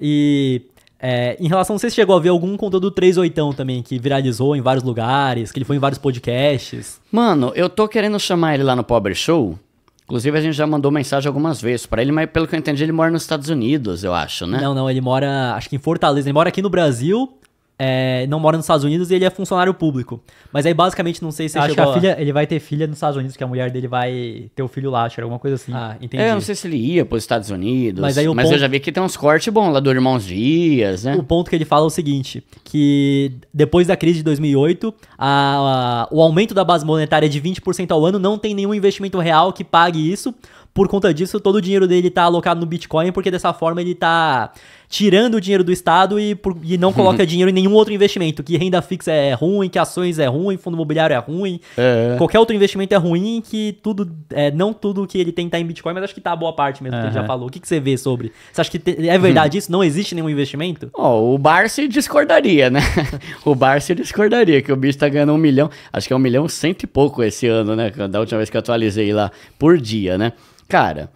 E é, em relação, você chegou a ver algum conteúdo 38 também, que viralizou em vários lugares, que ele foi em vários podcasts. Mano, eu tô querendo chamar ele lá no Pobre Show. Inclusive, a gente já mandou mensagem algumas vezes para ele, mas pelo que eu entendi, ele mora nos Estados Unidos, eu acho, né? Não, não, ele mora, acho que em Fortaleza. Ele mora aqui no Brasil, é, não mora nos Estados Unidos e ele é funcionário público. Mas aí basicamente não sei se acho que a lá. filha, ele vai ter filha nos Estados Unidos, que a mulher dele vai ter o filho lá, acho, alguma coisa assim. Ah, entendi. É, eu não sei se ele ia para os Estados Unidos, mas, aí o mas ponto... eu já vi que tem uns cortes bons lá do Irmãos Dias, né? O ponto que ele fala é o seguinte, que depois da crise de 2008, a, a, o aumento da base monetária de 20% ao ano não tem nenhum investimento real que pague isso. Por conta disso, todo o dinheiro dele está alocado no Bitcoin, porque dessa forma ele está tirando o dinheiro do Estado e, por, e não coloca dinheiro em nenhum outro investimento. Que renda fixa é ruim, que ações é ruim, fundo imobiliário é ruim, é, é. qualquer outro investimento é ruim, que tudo, é, não tudo que ele tem tá em Bitcoin, mas acho que tá a boa parte mesmo uhum. que ele já falou. O que, que você vê sobre? Você acha que te, é verdade uhum. isso? Não existe nenhum investimento? Oh, o Barsi discordaria, né? o Barsi discordaria, que o bicho tá ganhando um milhão, acho que é um milhão cento e pouco esse ano, né? Da última vez que eu atualizei lá, por dia, né? Cara,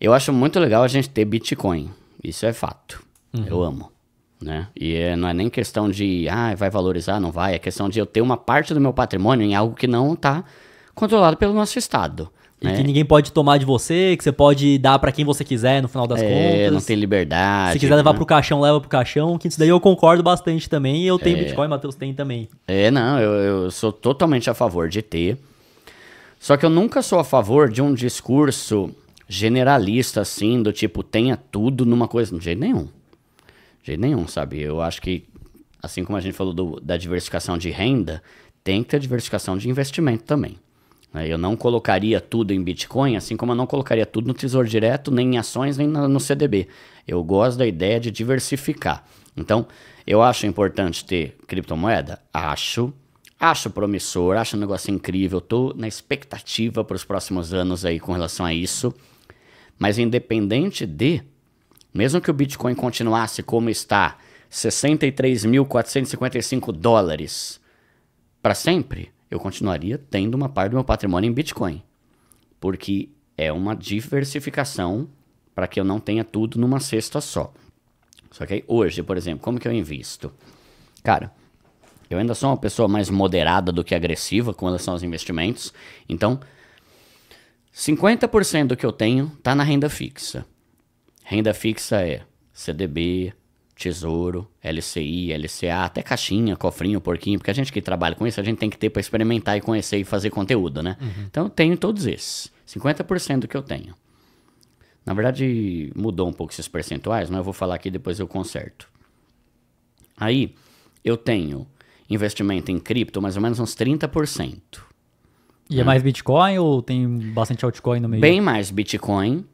eu acho muito legal a gente ter Bitcoin. Isso é fato. Uhum. Eu amo. Né? E é, não é nem questão de, ah, vai valorizar, não vai. É questão de eu ter uma parte do meu patrimônio em algo que não está controlado pelo nosso Estado. E né? que ninguém pode tomar de você, que você pode dar para quem você quiser no final das é, contas. não tem liberdade. Se quiser levar né? pro caixão, leva pro caixão, que isso daí eu concordo bastante também. eu tenho é, Bitcoin, Matheus tem também. É, não, eu, eu sou totalmente a favor de ter. Só que eu nunca sou a favor de um discurso generalista assim, do tipo, tenha tudo numa coisa, de jeito nenhum. De jeito nenhum, sabe? Eu acho que, assim como a gente falou do, da diversificação de renda, tem que ter diversificação de investimento também. Né? Eu não colocaria tudo em Bitcoin, assim como eu não colocaria tudo no Tesouro Direto, nem em ações, nem na, no CDB. Eu gosto da ideia de diversificar. Então, eu acho importante ter criptomoeda? Acho. Acho promissor, acho um negócio incrível. Estou na expectativa para os próximos anos aí com relação a isso. Mas independente de, mesmo que o Bitcoin continuasse como está, 63.455 dólares para sempre, eu continuaria tendo uma parte do meu patrimônio em Bitcoin. Porque é uma diversificação para que eu não tenha tudo numa cesta só. Só que aí, hoje, por exemplo, como que eu invisto? Cara, eu ainda sou uma pessoa mais moderada do que agressiva com relação aos investimentos. Então, 50% do que eu tenho está na renda fixa. Renda fixa é CDB, Tesouro, LCI, LCA, até caixinha, cofrinho, porquinho, porque a gente que trabalha com isso, a gente tem que ter para experimentar e conhecer e fazer conteúdo, né? Uhum. Então eu tenho todos esses. 50% do que eu tenho. Na verdade, mudou um pouco esses percentuais, mas eu vou falar aqui depois eu conserto. Aí, eu tenho investimento em cripto, mais ou menos uns 30%. E é né? é mais Bitcoin ou tem bastante altcoin no meio? Bem mais Bitcoin,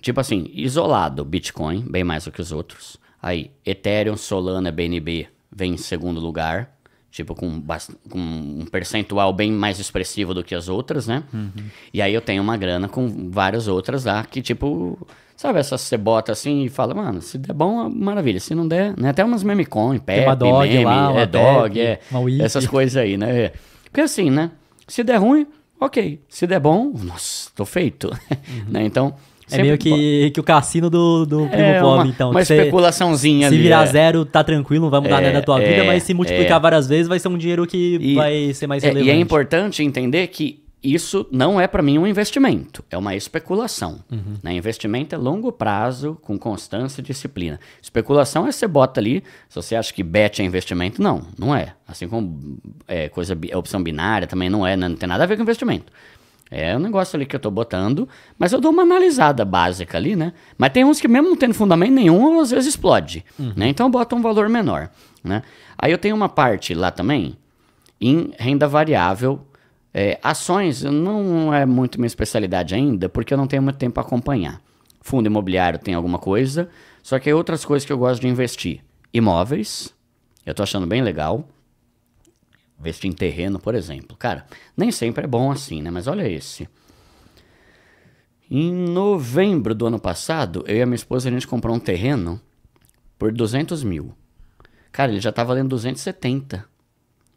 Tipo assim, isolado, Bitcoin, bem mais do que os outros. Aí, Ethereum, Solana, BNB vem em segundo lugar, tipo com, com um percentual bem mais expressivo do que as outras, né? Uhum. E aí eu tenho uma grana com várias outras lá que, tipo, sabe, essas você bota assim e fala, mano, se der bom, é maravilha. Se não der, né? Até umas meme coin, Pepe, uma dog meme, lá, é dog, é, essas coisas aí, né? É. Porque assim, né? Se der ruim, ok. Se der bom, nossa, tô feito. Uhum. né? Então, é meio que, que o cassino do, do é, primo pobre, uma, então. Uma especulaçãozinha se ali. Se virar é. zero, tá tranquilo, não vai mudar é, nada da tua é, vida, mas se multiplicar é. várias vezes, vai ser um dinheiro que e, vai ser mais relevante. E é importante entender que isso não é para mim um investimento, é uma especulação. Uhum. Né? Investimento é longo prazo, com constância e disciplina. Especulação é você bota ali, se você acha que bet é investimento, não, não é. Assim como é, coisa, é opção binária também não é, né? não tem nada a ver com investimento. É um negócio ali que eu tô botando, mas eu dou uma analisada básica ali, né? Mas tem uns que mesmo não tendo fundamento nenhum, às vezes explode, uhum. né? Então boto um valor menor, né? Aí eu tenho uma parte lá também em renda variável, é, ações não é muito minha especialidade ainda, porque eu não tenho muito tempo para acompanhar. Fundo imobiliário tem alguma coisa, só que é outras coisas que eu gosto de investir. Imóveis, eu tô achando bem legal investir em terreno, por exemplo. Cara, nem sempre é bom assim, né? Mas olha esse. Em novembro do ano passado, eu e a minha esposa, a gente comprou um terreno por 200 mil. Cara, ele já tá valendo 270.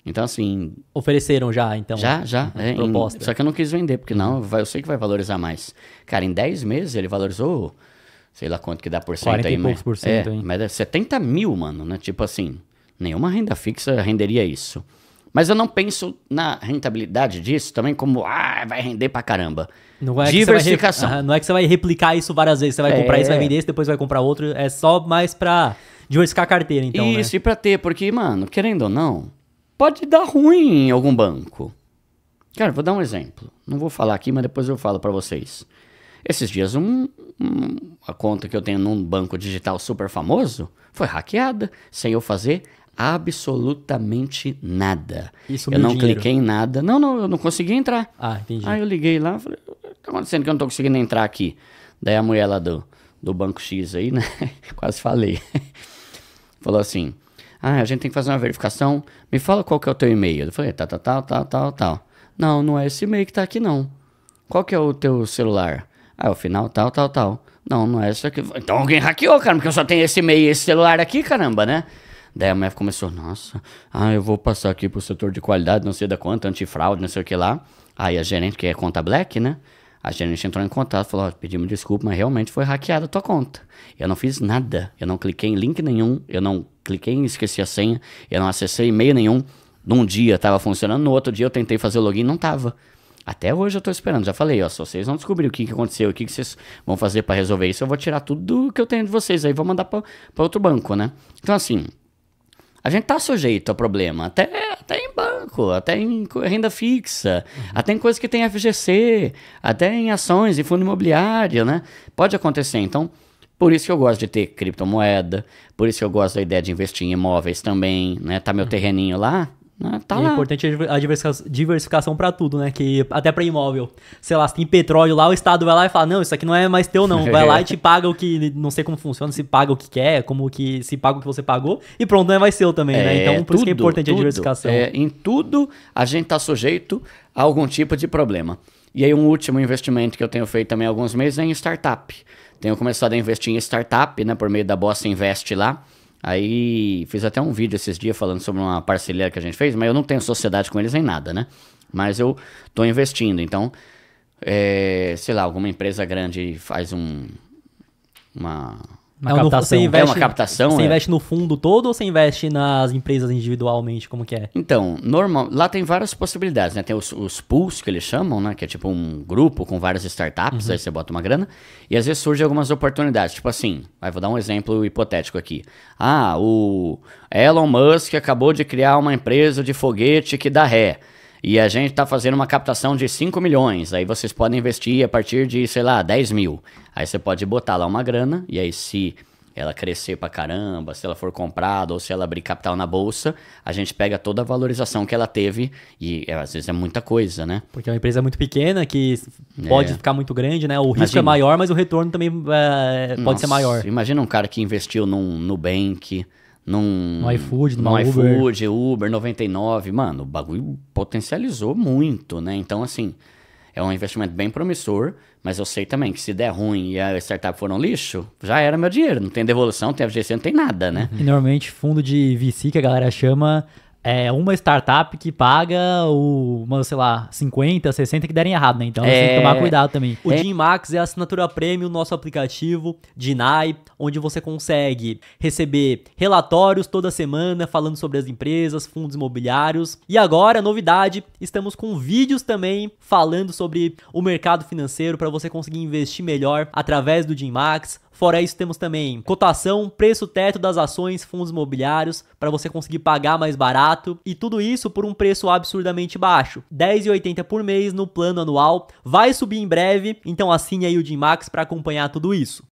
Então, assim... Ofereceram já, então? Já, já. Né? É, proposta. Em, só que eu não quis vender, porque não, uhum. vai, eu sei que vai valorizar mais. Cara, em 10 meses ele valorizou, sei lá quanto que dá por cento aí. mas, por cento, é, hein? Mas é 70 mil, mano, né? Tipo assim, nenhuma renda fixa renderia isso. Mas eu não penso na rentabilidade disso também como, ah, vai render pra caramba. Não é Diversificação. Re... Uhum, não é que você vai replicar isso várias vezes. Você vai é... comprar isso, vai é. vender isso, depois vai comprar outro. É só mais pra diversificar a carteira, então. Né? Isso, né? e pra ter, porque, mano, querendo ou não, pode dar ruim em algum banco. Cara, vou dar um exemplo. Não vou falar aqui, mas depois eu falo para vocês. Esses dias, um, um, a conta que eu tenho num banco digital super famoso foi hackeada, sem eu fazer absolutamente nada. Isso eu não dinheiro. cliquei em nada. Não, não, eu não consegui entrar. Ah, entendi. Aí eu liguei lá, falei, o que tá acontecendo que eu não tô conseguindo entrar aqui? Daí a mulher lá do, do Banco X aí, né? Quase falei. Falou assim: "Ah, a gente tem que fazer uma verificação. Me fala qual que é o teu e-mail". Eu falei: "Tá, tá, tal, tá, tal, tá, tal, tá, tal". Não, não é esse e-mail que tá aqui não. Qual que é o teu celular? Ah, é o final tal, tal, tal. Não, não é esse aqui. Então alguém hackeou, cara, porque eu só tenho esse e-mail e esse celular aqui, caramba, né? Daí a mulher começou, nossa, ah, eu vou passar aqui pro setor de qualidade, não sei da quanto, antifraude, não sei o que lá. Aí a gerente, que é conta black, né? A gerente entrou em contato, falou, oh, pedimos desculpa, mas realmente foi hackeada a tua conta. Eu não fiz nada, eu não cliquei em link nenhum, eu não cliquei em esqueci a senha, eu não acessei e-mail nenhum. Num dia tava funcionando, no outro dia eu tentei fazer o login, não tava. Até hoje eu tô esperando, já falei, ó, se vocês vão descobrir o que, que aconteceu, o que, que vocês vão fazer para resolver isso, eu vou tirar tudo que eu tenho de vocês aí, vou mandar para outro banco, né? Então assim, a gente tá sujeito a problema, até, até em banco, até em renda fixa, uhum. até em coisas que tem FGC, até em ações, em fundo imobiliário, né? Pode acontecer. Então, por isso que eu gosto de ter criptomoeda, por isso que eu gosto da ideia de investir em imóveis também, né? Tá meu uhum. terreninho lá, né? Tá é lá. importante a diversificação para tudo, né? Que até para imóvel. Sei lá, se tem petróleo lá, o Estado vai lá e fala: Não, isso aqui não é mais teu, não. Vai lá e te paga o que. Não sei como funciona, se paga o que quer, como que se paga o que você pagou, e pronto, não é mais seu também, né? é, né? Então, por tudo, isso que é importante tudo. a diversificação. É, em tudo, a gente está sujeito a algum tipo de problema. E aí, um último investimento que eu tenho feito também há alguns meses é em startup. Tenho começado a investir em startup, né? Por meio da Bossa Invest lá. Aí fiz até um vídeo esses dias falando sobre uma parceria que a gente fez, mas eu não tenho sociedade com eles nem nada, né? Mas eu tô investindo, então, é, sei lá, alguma empresa grande faz um, uma, uma é, captação. investe, é uma captação. Você é. investe no fundo todo ou você investe nas empresas individualmente? Como que é? Então, normal, lá tem várias possibilidades, né? Tem os, os pools que eles chamam, né? Que é tipo um grupo com várias startups, uhum. aí você bota uma grana. E às vezes surgem algumas oportunidades. Tipo assim, aí vou dar um exemplo hipotético aqui. Ah, o Elon Musk acabou de criar uma empresa de foguete que dá ré e a gente está fazendo uma captação de 5 milhões. Aí vocês podem investir a partir de, sei lá, 10 mil. Aí você pode botar lá uma grana, e aí se ela crescer pra caramba, se ela for comprada ou se ela abrir capital na bolsa, a gente pega toda a valorização que ela teve e é, às vezes é muita coisa, né? Porque é uma empresa muito pequena que é. pode é. ficar muito grande, né? O risco é maior, mas o retorno também é, pode Nossa, ser maior. Imagina um cara que investiu num Nubank, num. No iFood, no Uber. iFood, Uber, 99. Mano, o bagulho potencializou muito, né? Então, assim, é um investimento bem promissor, mas eu sei também que se der ruim e a startup for um lixo, já era meu dinheiro. Não tem devolução, não tem FGC, não tem nada, né? E uhum. normalmente fundo de VC que a galera chama é uma startup que paga o, uma, sei lá, 50, 60 que derem errado, né? Então é... tem que tomar cuidado também. O é... Max é a assinatura premium, nosso aplicativo de NAI, onde você consegue receber relatórios toda semana falando sobre as empresas, fundos imobiliários. E agora, novidade, estamos com vídeos também falando sobre o mercado financeiro para você conseguir investir melhor através do Max. Fora isso, temos também cotação, preço teto das ações, fundos imobiliários, para você conseguir pagar mais barato barato e tudo isso por um preço absurdamente baixo, 10,80 por mês no plano anual, vai subir em breve, então assine aí o Jim Max para acompanhar tudo isso.